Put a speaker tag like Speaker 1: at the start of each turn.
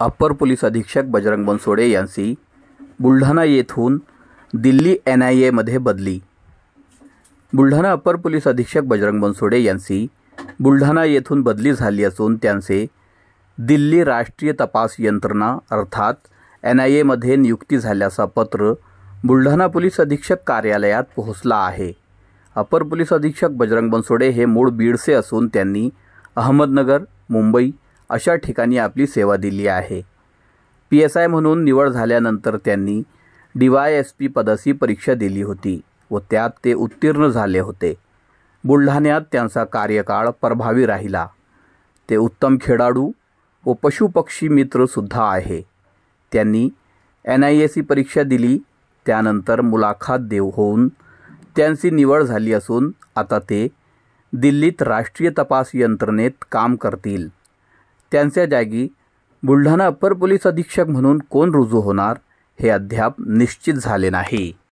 Speaker 1: upper police अधीक्षक बजरंग बनसोडे यांची बुलढाणा येथून दिल्ली एन आय एमध्ये बदली बुलढाणा अपर पोलीस अधीक्षक बजरंग बनसोडे यांची बुलढाणा येथून बदली झाली असून त्यांचे दिल्ली राष्ट्रीय तपास यंत्रणा अर्थात एन आय एमध्ये नियुक्ती झाल्याचा पत्र बुलढाणा पोलीस अधीक्षक कार्यालयात पोहोचला आहे अपर पोलीस अधीक्षक बजरंग बनसोडे हे मूळ बीडचे असून त्यांनी अहमदनगर मुंबई अशा ठिकाणी आपली सेवा दिली आहे पी एस आय म्हणून निवड झाल्यानंतर त्यांनी डी वाय एस पी पदाची परीक्षा दिली होती व त्यात ते उत्तीर्ण झाले होते बुलढाण्यात त्यांचा कार्यकाळ प्रभावी राहिला ते उत्तम खेळाडू व पशुपक्षी मित्रसुद्धा आहे त्यांनी एन आय एस सी परीक्षा दिली त्यानंतर मुलाखत देव होऊन त्यांची निवड झाली असून आता ते दिल्लीत राष्ट्रीय तपास यंत्रणेत काम करतील त्यांच्या जागी बुलढाणा अप्पर पोलीस अधीक्षक म्हणून कोण रुजू होणार हे अद्याप निश्चित झाले नाही